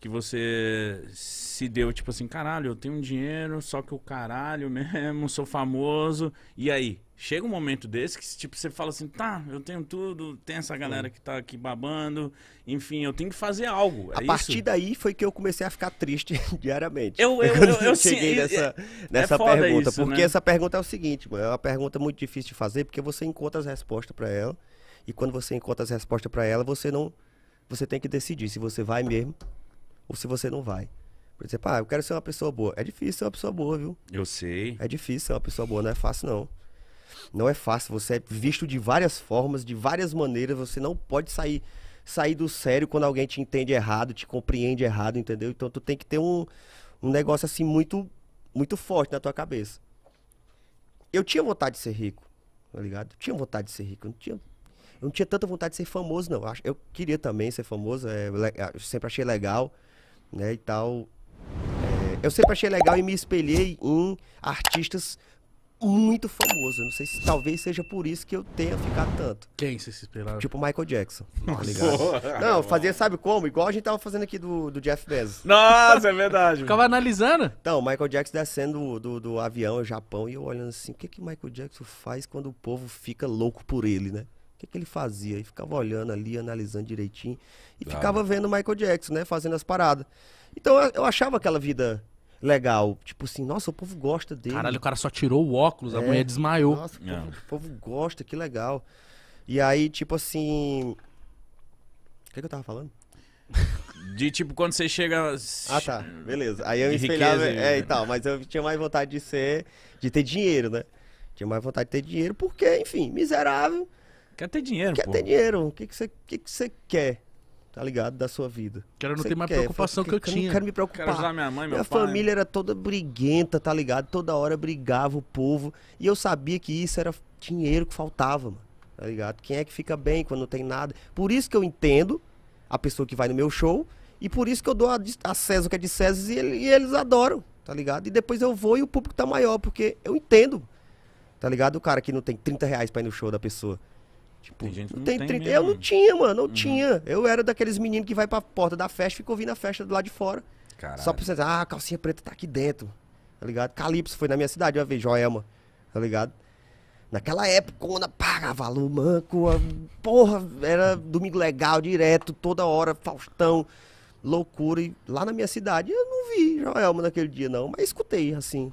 que você se deu, tipo assim, caralho, eu tenho um dinheiro, só que o caralho mesmo, sou famoso. E aí? Chega um momento desse que, tipo, você fala assim, tá, eu tenho tudo, tem essa galera que tá aqui babando, enfim, eu tenho que fazer algo. É a partir daí foi que eu comecei a ficar triste diariamente. Eu, eu, eu, eu cheguei nessa, é, é nessa é pergunta. Isso, porque né? essa pergunta é o seguinte, é uma pergunta muito difícil de fazer, porque você encontra as respostas para ela. E quando você encontra as respostas para ela, você não. Você tem que decidir se você vai mesmo ou se você não vai. Por exemplo, ah, eu quero ser uma pessoa boa. É difícil ser uma pessoa boa, viu? Eu sei. É difícil ser uma pessoa boa, não é fácil não. Não é fácil, você é visto de várias formas, de várias maneiras, você não pode sair sair do sério quando alguém te entende errado, te compreende errado, entendeu? Então tu tem que ter um, um negócio assim muito muito forte na tua cabeça. Eu tinha vontade de ser rico, tá ligado? Eu tinha vontade de ser rico, eu não tinha eu não tinha tanta vontade de ser famoso, não. Eu queria também ser famoso, é, eu sempre achei legal né, e tal. É, eu sempre achei legal e me espelhei em artistas muito famosos. Não sei se talvez seja por isso que eu tenha ficado tanto. Quem se espelhava? Tipo Michael Jackson. Tá Nossa. Não, fazia, sabe como? Igual a gente tava fazendo aqui do, do Jeff Bezos. Nossa, é verdade. Ficava analisando. Então, Michael Jackson descendo do, do, do avião ao Japão e eu olhando assim, o que que Michael Jackson faz quando o povo fica louco por ele, né? que, que ele fazia? E ficava olhando ali, analisando direitinho. E claro. ficava vendo Michael Jackson, né? Fazendo as paradas. Então eu achava aquela vida legal. Tipo assim, nossa, o povo gosta dele. Caralho, o cara só tirou o óculos, é. a mulher desmaiou. Nossa, o povo, é. o povo, gosta, que legal. E aí, tipo assim. O que, que eu tava falando? De tipo, quando você chega. Ah, tá. Beleza. Aí eu espelhava. Riqueza, é, né? e tal. Mas eu tinha mais vontade de ser. De ter dinheiro, né? Tinha mais vontade de ter dinheiro, porque, enfim, miserável. Quer ter dinheiro, quer pô. Quer ter dinheiro. O que você que que cê quer? Tá ligado? Da sua vida. Quero não ter mais quer? preocupação que, que eu tinha. quero me preocupar. Quero usar minha mãe, meu minha pai. Minha né? família era toda briguenta, tá ligado? Toda hora brigava o povo. E eu sabia que isso era dinheiro que faltava, mano. Tá ligado? Quem é que fica bem quando não tem nada? Por isso que eu entendo a pessoa que vai no meu show. E por isso que eu dou a, a César o que é de César e, ele, e, eles adoram, tá ligado? E depois eu vou e o público tá maior, porque eu entendo, tá ligado? O cara que não tem 30 reais pra ir no show da pessoa. Tipo, tem gente que não tem, tem 30. Mesmo. Eu não tinha, mano, não uhum. tinha. Eu era daqueles meninos que vai pra porta da festa, e ficou vindo a festa do lado de fora. Caralho. Só pra vocês, ah, a calcinha preta tá aqui dentro. Tá ligado? Calypso foi na minha cidade uma vez, Joelma. Tá ligado? Naquela época, quando pagava valor manco, a, porra, era domingo legal direto, toda hora, Faustão, loucura. E lá na minha cidade, eu não vi Joelma naquele dia, não, mas escutei, assim,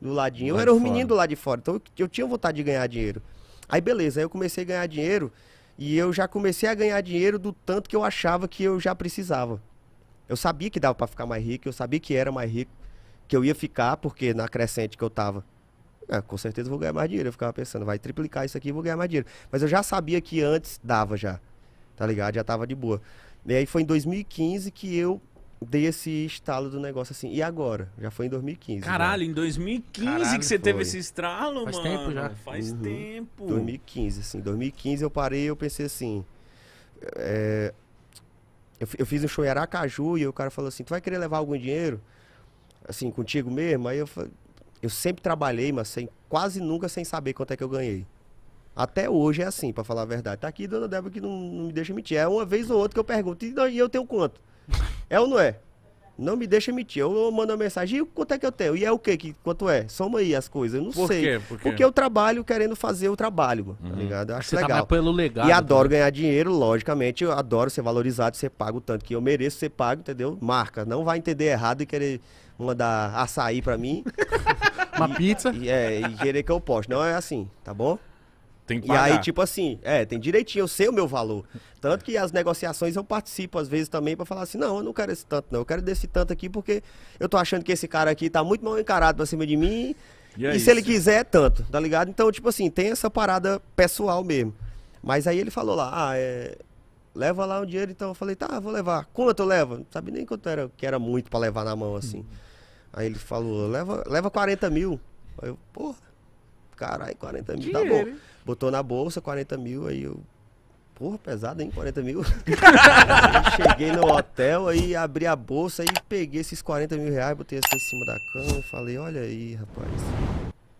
do ladinho. Lá eu era um menino do lado de fora, então eu, eu tinha vontade de ganhar dinheiro. Aí beleza, aí eu comecei a ganhar dinheiro e eu já comecei a ganhar dinheiro do tanto que eu achava que eu já precisava. Eu sabia que dava para ficar mais rico, eu sabia que era mais rico, que eu ia ficar, porque na crescente que eu tava, ah, com certeza vou ganhar mais dinheiro. Eu ficava pensando, vai triplicar isso aqui e vou ganhar mais dinheiro. Mas eu já sabia que antes dava já, tá ligado? Já tava de boa. E aí foi em 2015 que eu dei esse estalo do negócio assim. E agora? Já foi em 2015. Caralho, né? em 2015 Caralho, que você foi. teve esse estralo, Faz mano. Faz tempo já. Faz uhum. tempo. 2015, assim. 2015 eu parei eu pensei assim. É, eu, eu, fiz um show em Aracaju e o cara falou assim: Tu vai querer levar algum dinheiro? Assim, contigo mesmo? Aí eu Eu sempre trabalhei, mas sem, quase nunca sem saber quanto é que eu ganhei. Até hoje é assim, para falar a verdade. Tá aqui, dona Débora, que não, não, me deixa mentir. É uma vez ou outra que eu pergunto, e eu tenho quanto? É ou não é? Não me deixa emitir. Eu mando uma mensagem, e quanto é que eu tenho? E é o quê? que? Quanto é? Soma aí as coisas. Eu não Por sei. Quê? Por quê? Porque eu trabalho querendo fazer o trabalho, tá Uhum. ligado? Eu acho Você tá legal. mais pelo E né? adoro ganhar dinheiro, logicamente. Eu adoro ser valorizado, ser pago o tanto que eu mereço ser pago, entendeu? Marca. Não vai entender errado e querer mandar açaí pra mim Uma pizza. e, é, e querer que eu poste. Não é assim, tá bom? Tem que pagar. E aí, tipo assim, é, tem direitinho, eu sei o meu valor. Tanto que as negociações eu participo às vezes também para falar assim, não, eu não quero esse tanto não, eu quero desse tanto aqui porque eu tô achando que esse cara aqui tá muito mal encarado pra cima de mim. E, é e se ele quiser, é tanto, tá ligado? Então, tipo assim, tem essa parada pessoal mesmo. Mas aí ele falou lá, ah, é, leva lá o dinheiro, então eu falei, tá, vou levar. Quanto eu levo? Não sabia nem quanto era, que era muito para levar na mão, assim. Uhum. Aí ele falou, leva, leva 40 mil. Aí eu, porra caralho, 40 mil, tá Dinheiro. tá bom. Botou na bolsa 40 mil, aí eu. Porra, pesado, hein? 40 mil. cheguei no hotel, aí abri a bolsa e peguei esses 40 mil reais, botei assim em cima da cama, falei, olha aí, rapaz.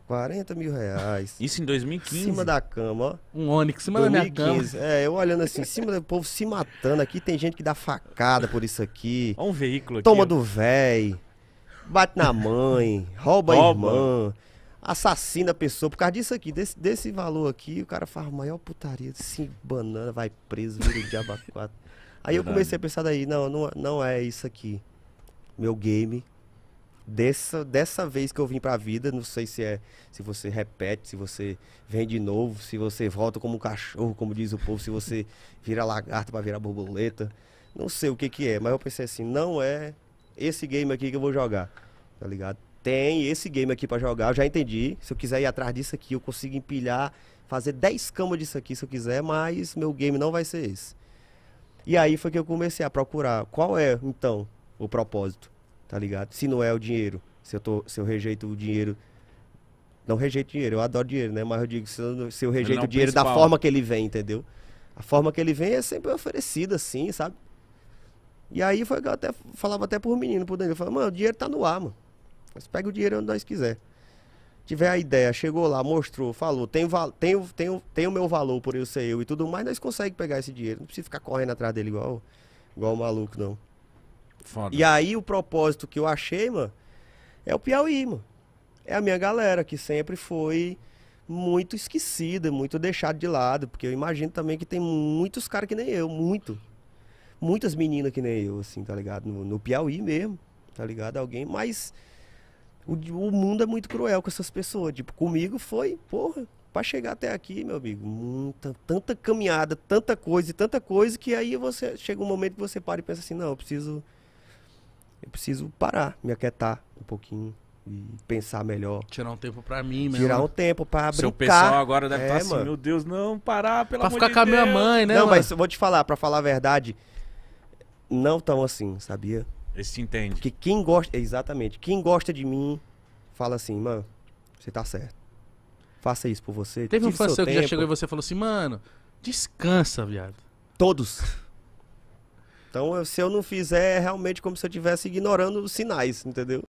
40 mil reais. Isso em 2015? Em cima da cama, ó. Um Onix, em cima 2015. da minha cama. É, eu olhando assim, em cima do povo se matando aqui. Tem gente que dá facada por isso aqui. Olha um veículo aqui. Toma do véi. Bate na mãe. Rouba, rouba. a irmã assassina a pessoa por causa disso aqui, desse, desse valor aqui, o cara faz a maior putaria, assim, banana, vai preso, vira o diabo Aí Verdade. eu comecei a pensar daí, não, não, não é isso aqui. Meu game. Dessa, dessa vez que eu vim pra vida, não sei se é se você repete, se você vem de novo, se você volta como um cachorro, como diz o povo, se você vira lagarto para virar borboleta. Não sei o que que é, mas eu pensei assim, não é esse game aqui que eu vou jogar. Tá ligado? tem esse game aqui para jogar, eu já entendi. Se eu quiser ir atrás disso aqui, eu consigo empilhar, fazer 10 camas disso aqui se eu quiser, mas meu game não vai ser esse. E aí foi que eu comecei a procurar qual é, então, o propósito, tá ligado? Se não é o dinheiro, se eu, tô, se eu rejeito o dinheiro. Não rejeito dinheiro, eu adoro dinheiro, né? Mas eu digo, se eu, se eu é rejeito o dinheiro principal. da forma que ele vem, entendeu? A forma que ele vem é sempre oferecida, assim, sabe? E aí foi que eu até falava até pro menino, pro Danilo, eu falava, mano, o dinheiro tá no ar, mano mas pega o dinheiro onde nós quiser. Tiver a ideia, chegou lá, mostrou, falou, tem o meu valor por eu ser eu e tudo mais, nós conseguimos pegar esse dinheiro. Não precisa ficar correndo atrás dele igual, igual um maluco, não. Foda. E aí o propósito que eu achei, mano, é o Piauí, mano. É a minha galera que sempre foi muito esquecida, muito deixada de lado, porque eu imagino também que tem muitos caras que nem eu, muito. Muitas meninas que nem eu, assim, tá ligado? No, no Piauí mesmo, tá ligado? Alguém, mas o, o mundo é muito cruel com essas pessoas. Tipo, comigo foi, porra, para chegar até aqui, meu amigo, muita, tanta caminhada, tanta coisa e tanta coisa que aí você chega um momento que você para e pensa assim, não, eu preciso eu preciso parar, me aquietar um pouquinho e pensar melhor. Tirar um tempo para mim, mesmo. Tirar um tempo para abrir Seu pessoal agora deve é, estar tá assim, meu Deus, não parar pela pra ficar de com a minha mãe, né? Não, mano? mas eu vou te falar, para falar a verdade, não tão assim, sabia? Ele se entende. Porque quem gosta. Exatamente. Quem gosta de mim fala assim, mano, você tá certo. Faça isso por você. Teve um fã seu que já chegou e você falou assim, mano, descansa, viado. Todos. Então, se eu não fizer, é realmente como se eu estivesse ignorando os sinais, entendeu?